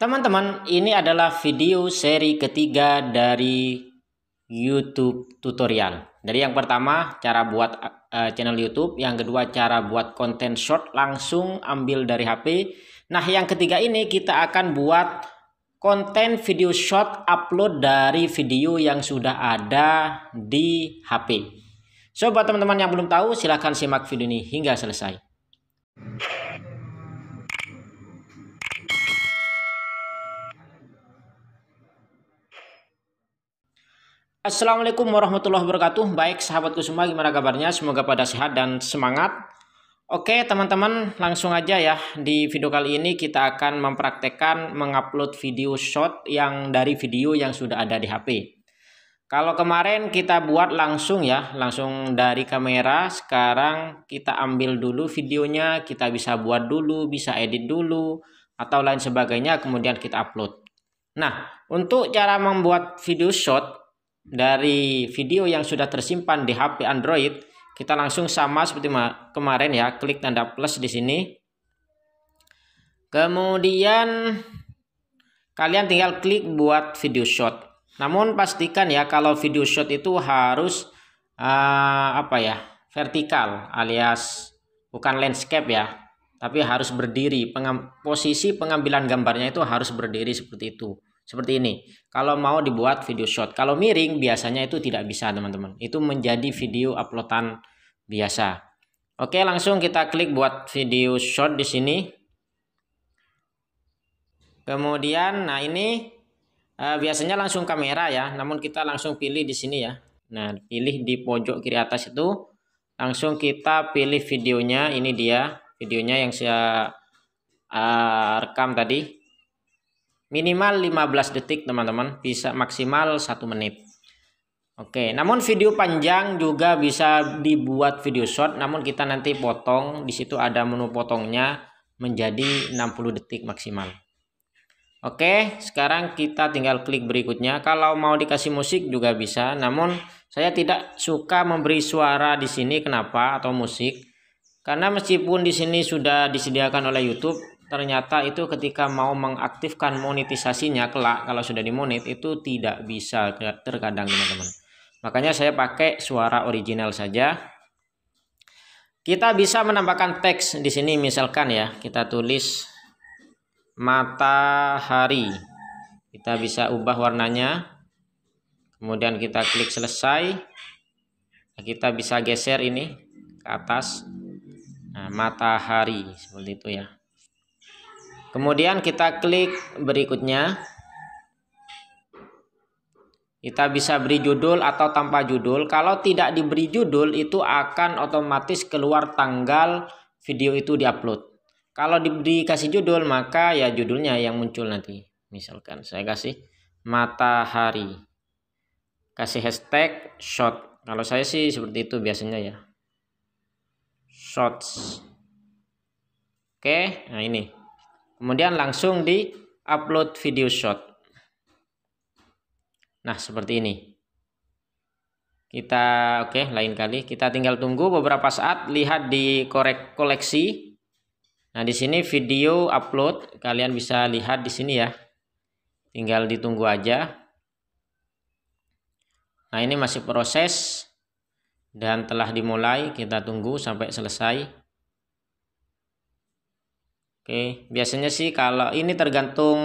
Teman-teman, ini adalah video seri ketiga dari YouTube tutorial. Dari yang pertama, cara buat uh, channel YouTube, yang kedua cara buat konten short langsung ambil dari HP. Nah, yang ketiga ini kita akan buat konten video short upload dari video yang sudah ada di HP. So, buat teman-teman yang belum tahu, silahkan simak video ini hingga selesai. Assalamualaikum warahmatullahi wabarakatuh. Baik sahabatku semua, gimana kabarnya? Semoga pada sehat dan semangat. Oke teman-teman, langsung aja ya. Di video kali ini kita akan mempraktekkan mengupload video short yang dari video yang sudah ada di HP. Kalau kemarin kita buat langsung ya, langsung dari kamera. Sekarang kita ambil dulu videonya, kita bisa buat dulu, bisa edit dulu, atau lain sebagainya, kemudian kita upload. Nah, untuk cara membuat video short dari video yang sudah tersimpan di HP Android, kita langsung sama seperti kemarin ya, klik tanda plus di sini. Kemudian kalian tinggal klik buat video shot. Namun pastikan ya kalau video shot itu harus uh, apa ya? vertikal alias bukan landscape ya, tapi harus berdiri. Pengam posisi pengambilan gambarnya itu harus berdiri seperti itu. Seperti ini. Kalau mau dibuat video short, kalau miring biasanya itu tidak bisa, teman-teman. Itu menjadi video uploadan biasa. Oke, langsung kita klik buat video short di sini. Kemudian, nah ini eh, biasanya langsung kamera ya, namun kita langsung pilih di sini ya. Nah, pilih di pojok kiri atas itu langsung kita pilih videonya. Ini dia videonya yang saya uh, rekam tadi. Minimal 15 detik teman-teman, bisa maksimal satu menit. Oke, namun video panjang juga bisa dibuat video short, namun kita nanti potong, di situ ada menu potongnya menjadi 60 detik maksimal. Oke, sekarang kita tinggal klik berikutnya. Kalau mau dikasih musik juga bisa, namun saya tidak suka memberi suara di sini kenapa atau musik. Karena meskipun di sini sudah disediakan oleh YouTube, ternyata itu ketika mau mengaktifkan monetisasinya kelak kalau sudah dimonet itu tidak bisa terkadang teman-teman makanya saya pakai suara original saja kita bisa menambahkan teks di sini misalkan ya kita tulis matahari kita bisa ubah warnanya kemudian kita klik selesai kita bisa geser ini ke atas nah, matahari seperti itu ya Kemudian kita klik berikutnya. Kita bisa beri judul atau tanpa judul. Kalau tidak diberi judul itu akan otomatis keluar tanggal video itu diupload. Kalau diberi kasih judul maka ya judulnya yang muncul nanti. Misalkan saya kasih matahari. Kasih hashtag shot. Kalau saya sih seperti itu biasanya ya. Shots. Oke, nah ini. Kemudian langsung di upload video shot. Nah, seperti ini. Kita oke, okay, lain kali kita tinggal tunggu beberapa saat lihat di korek koleksi. Nah, di sini video upload, kalian bisa lihat di sini ya. Tinggal ditunggu aja. Nah, ini masih proses dan telah dimulai, kita tunggu sampai selesai. Oke, biasanya sih kalau ini tergantung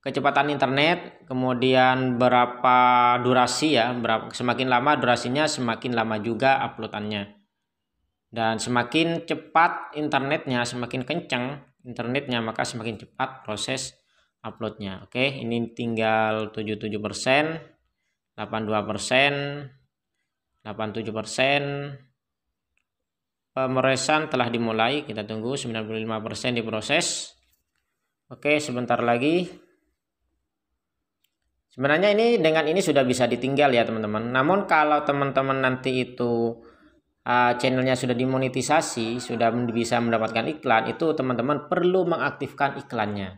kecepatan internet, kemudian berapa durasi ya, berapa semakin lama durasinya semakin lama juga uploadannya. Dan semakin cepat internetnya, semakin kencang internetnya maka semakin cepat proses uploadnya. Oke, ini tinggal 77%, 82%, 87%, Pemeresan telah dimulai, kita tunggu 95% diproses. Oke, sebentar lagi. Sebenarnya ini dengan ini sudah bisa ditinggal ya teman-teman. Namun kalau teman-teman nanti itu uh, channelnya sudah dimonetisasi, sudah bisa mendapatkan iklan, itu teman-teman perlu mengaktifkan iklannya.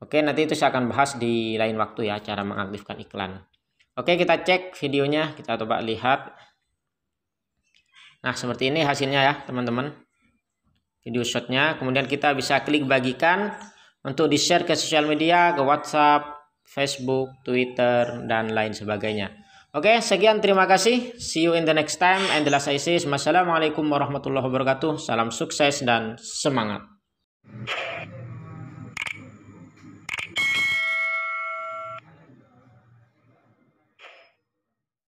Oke, nanti itu saya akan bahas di lain waktu ya cara mengaktifkan iklan. Oke, kita cek videonya, kita coba lihat. Nah seperti ini hasilnya ya teman-teman. Video shotnya. Kemudian kita bisa klik bagikan untuk di-share ke sosial media, ke WhatsApp, Facebook, Twitter, dan lain sebagainya. Oke, sekian terima kasih. See you in the next time. And the last ISIS. Wassalamualaikum warahmatullahi wabarakatuh. Salam sukses dan semangat.